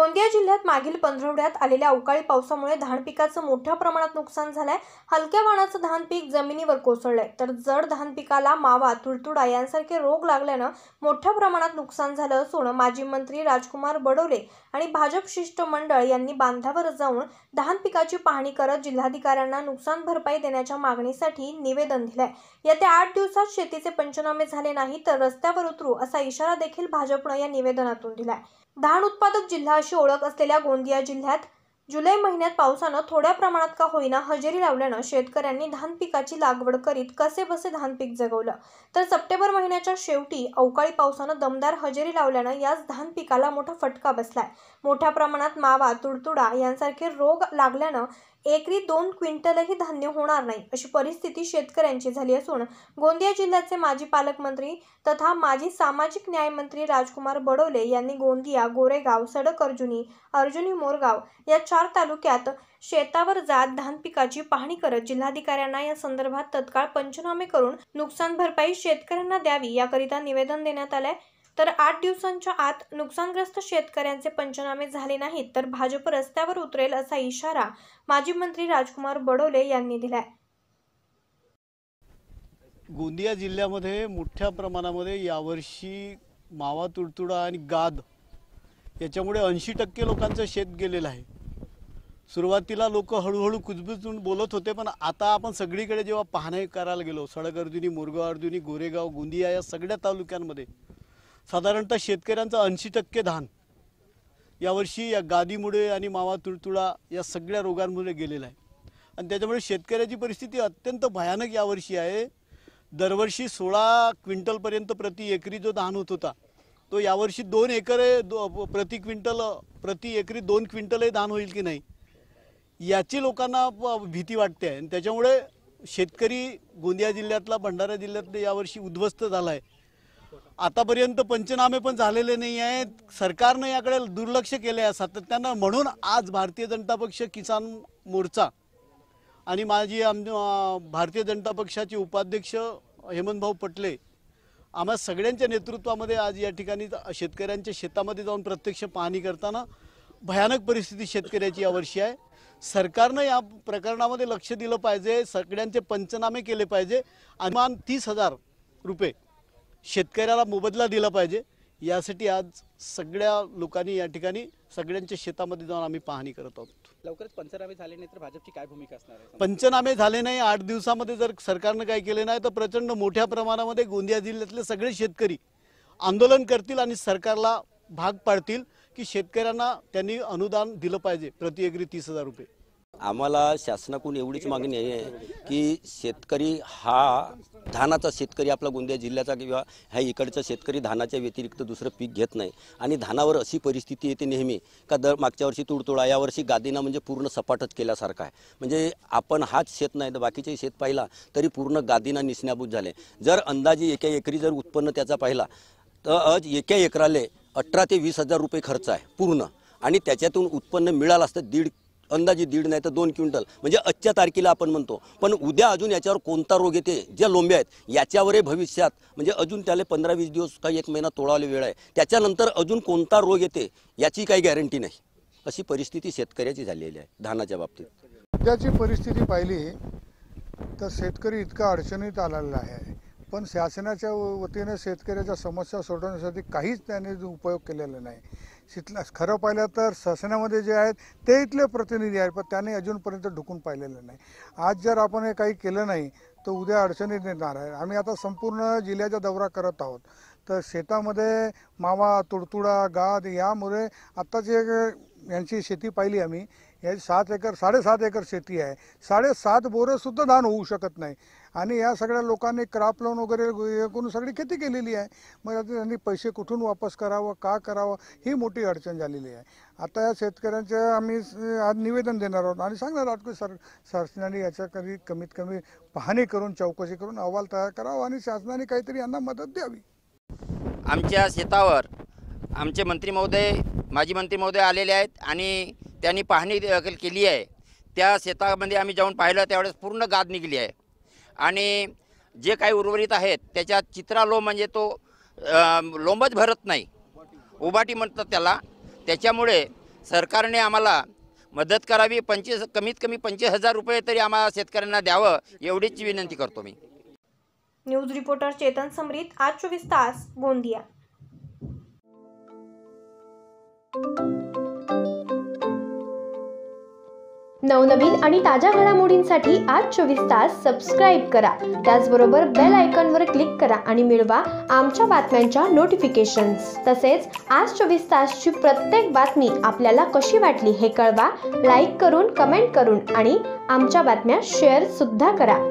गोंदिया जिल्ह्यात मागील पंधरवड्यात आलेल्या अवकाळी पावसामुळे धान पिकाचं मोठ्या प्रमाणात नुकसान झालंय हलक्या वाणाचं धान पीक जमिनीवर कोसळलंय तर जड धान पिकाला मावा तुडतुडा यांसारखे रोग लागल्यानं मोठ्या प्रमाणात नुकसान झालं असून माजी मंत्री राजकुमार बडोले आणि भाजप शिष्टमंडळ यांनी बांधावर जाऊन धान पिकाची पाहणी करत जिल्हाधिकाऱ्यांना नुकसान भरपाई देण्याच्या मागणीसाठी निवेदन दिलंय येत्या आठ दिवसात शेतीचे पंचनामे झाले नाही तर रस्त्यावर उतरू असा इशारा देखील भाजपनं या निवेदनातून दिलाय धान उत्पादक जिल्हा अशी ओळख असलेल्या गोंदिया जिल्ह्यात जुलै महिन्यात पावसानं थोड्या प्रमाणात का होईना हजेरी लावल्यानं शेतकऱ्यांनी धान पिकाची लागवड करीत कसे बसे धान पीक जगवलं तर सप्टेंबर महिन्याच्या शेवटी अवकाळी पावसानं दमदार हजेरी लावल्यानं याच धान पिकाला मोठा फटका बसलाय मोठ्या प्रमाणात मावा तुडतुडा यांसारखे रोग लागल्यानं एकरी दोन क्विंटलही धान्य होणार नाही अशी परिस्थिती शेतकऱ्यांची झाली असून गोंदिया जिल्ह्याचे माजी पालकमंत्री तथा माजी सामाजिक न्यायमंत्री राजकुमार बडोले यांनी गोंदिया गोरेगाव सडक अर्जुनी अर्जुनी मोरगाव या चार तालुक्यात शेतावर जात धान पिकाची पाहणी करत जिल्हाधिकाऱ्यांना या संदर्भात तत्काळ पंचनामे करून नुकसान भरपाई शेतकऱ्यांना द्यावी याकरिता निवेदन देण्यात आलंय तर आठ दिवसांच्या आत नुकसानग्रस्त शेतकऱ्यांचे पंचनामे झाले नाहीत तर भाजप रस्त्यावर उतरेल असा इशारा माजी मंत्री राजकुमार बडोले यांनी दिलाय गोंदिया जिल्ह्यामध्ये मोठ्या प्रमाणामध्ये यावर्षी मावा तुडतुडा आणि गाद याच्यामुळे ऐंशी टक्के लोकांचं शेत गेलेलं आहे सुरुवातीला लोक हळूहळू कुजबुजून बोलत होते पण आता आपण सगळीकडे जेव्हा पाहणे करायला गेलो सडक अर्जुनी मुरगाव अर्जुनी गोरेगाव गोंदिया या सगळ्या तालुक्यांमध्ये साधारणतः शेतकऱ्यांचं ऐंशी टक्के धान यावर्षी या गादीमुळे आणि मावा तुळतुळा या सगळ्या रोगांमुळे गेलेला आहे आणि त्याच्यामुळे शेतकऱ्याची परिस्थिती अत्यंत भयानक यावर्षी आहे दरवर्षी सोळा क्विंटलपर्यंत प्रति एकरी जो धान होत होता तो यावर्षी दोन एकर प्रति क्विंटल प्रति एकरी दोन क्विंटलही धान होईल की नाही याची लोकांना भीती वाटते आणि त्याच्यामुळे शेतकरी गोंदिया जिल्ह्यातला भंडारा जिल्ह्यातले यावर्षी उद्ध्वस्त झाला आहे आतापर्यंत पंचनामे पण झालेले नाही आहेत सरकारनं याकडे दुर्लक्ष केले आहे सातत्यानं म्हणून आज भारतीय जनता पक्ष किसान मोर्चा आणि माझी आम भारतीय जनता पक्षाचे उपाध्यक्ष हेमंतभाऊ पटले आम्हा सगळ्यांच्या नेतृत्वामध्ये आज या ठिकाणी शेतकऱ्यांच्या शेतामध्ये जाऊन प्रत्यक्ष पाहणी करताना भयानक परिस्थिती शेतकऱ्याची यावर्षी आहे सरकारनं या प्रकरणामध्ये लक्ष दिलं पाहिजे सगळ्यांचे पंचनामे केले पाहिजे अनुमान तीस हजार रुपये शेतकऱ्याला मोबदला दिला पाहिजे यासाठी आज सगळ्या लोकांनी या ठिकाणी सगळ्यांच्या शेतामध्ये जाऊन आम्ही पाहणी करत आहोत लवकरच पंचनामे झाले नाही तर भाजपची काय भूमिका असणार आहे पंचनामे झाले नाही आठ दिवसामध्ये जर सरकारनं काही केले नाही तर प्रचंड मोठ्या प्रमाणामध्ये गोंदिया जिल्ह्यातले सगळे शेतकरी आंदोलन करतील आणि सरकारला भाग पाडतील की शेतकऱ्यांना त्यांनी अनुदान दिलं पाहिजे प्रति एकरी तीस हजार रुपये आम्हाला शासनाकडून एवढीच मागणी आहे की शेतकरी हा धानाचा शेतकरी आपला गोंदिया जिल्ह्याचा किंवा ह्या इकडचा शेतकरी धानाच्या व्यतिरिक्त दुसरं पीक घेत नाही आणि धानावर अशी परिस्थिती येते नेहमी का दर मागच्या वर्षी तुडतोडा यावर्षी गादीना म्हणजे पूर्ण सपाटच केल्यासारखा आहे म्हणजे आपण हाच शेत नाही तर बाकीचे शेत पाहिला तरी पूर्ण गादीना निसण्याभूत झाले जर अंदाजे एका एकरी जर उत्पन्न त्याचा पाहिला तर आज एका एकराले अठरा ते वीस हजार रुपये खर्च आहे पूर्ण आणि त्याच्यातून उत्पन्न मिळालं असतं दीड अंदाजे दीड नाही तर दोन क्विंटल म्हणजे आजच्या तारखेला आपण म्हणतो पण उद्या अजून याच्यावर कोणता रोग येते ज्या लोंब्या आहेत याच्यावरही भविष्यात म्हणजे अजून त्याला पंधरा वीस दिवस काही एक महिना तोडावले वेळ आहे त्याच्यानंतर अजून कोणता रोग येते याची काही गॅरंटी नाही अशी परिस्थिती शेतकऱ्याची झालेली आहे धानाच्या बाबतीत सध्याची परिस्थिती पाहिली तर शेतकरी इतका अडचणीत आलेला आहे पण शासनाच्या वतीने शेतकऱ्याच्या समस्या सोडवण्यासाठी काहीच त्याने उपयोग केलेला नाही शिथला खरं पाहिलं तर शासनामध्ये जे आहेत ते इथले प्रतिनिधी आहेत पण त्यांनी अजूनपर्यंत ढुकून पाहिलेलं नाही आज जर आपण हे काही केलं नाही तर उद्या अडचणीत येणार आहे आम्ही आता संपूर्ण जिल्ह्याचा दौरा करत आहोत तर शेतामध्ये मावा तुडतुडा गाद यामुळे आत्ताच एक यांची शेती पाहिली आम्ही याची सात एकर साडेसात एकर शेती आहे साडेसात बोरंसुद्धा धान होऊ शकत नाही आणि या सगळ्या लोकांनी क्राप लोन वगैरे हे करून सगळी खेती केलेली आहे मग आता त्यांनी पैसे कुठून वापस करावं का करावं ही मोठी अडचण झालेली आहे आता या शेतकऱ्यांचं आम्ही आज निवेदन देणार आहोत आणि सांगणार आहोत की सर शासनाने कधी कमीत कमी पाहणी करून चौकशी करून अहवाल तयार करावा आणि शासनाने काहीतरी यांना मदत द्यावी आमच्या शेतावर आमचे मंत्री महोदय माजी मंत्री महोदय आलेले आहेत आणि त्यांनी पाहणी केली आहे त्या शेतामध्ये आम्ही जाऊन पाहिलं त्यावेळेस पूर्ण गाद निघली आहे आणि जे काही उर्वरित आहेत त्याच्यात चित्रालो म्हणजे तो लोंबच भरत नाही उबाटी म्हणतात त्याला त्याच्यामुळे सरकारने आम्हाला मदत करावी पंचवीस कमीत कमी पंचवीस हजार रुपये तरी आम्हाला शेतकऱ्यांना द्यावं एवढीच विनंती करतो मी न्यूज रिपोर्टर चेतन समरीत आज चोवीस तास गोंदिया नवनवीन आणि ताज्या घडामोडींसाठी आज चोवीस तास सबस्क्राईब करा त्याचबरोबर बेल आयकॉनवर क्लिक करा आणि मिळवा आमच्या बातम्यांच्या नोटिफिकेशन्स तसेच आज चोवीस तासची प्रत्येक बातमी आपल्याला कशी वाटली हे कळवा लाईक करून कमेंट करून आणि आमच्या बातम्या शेअरसुद्धा करा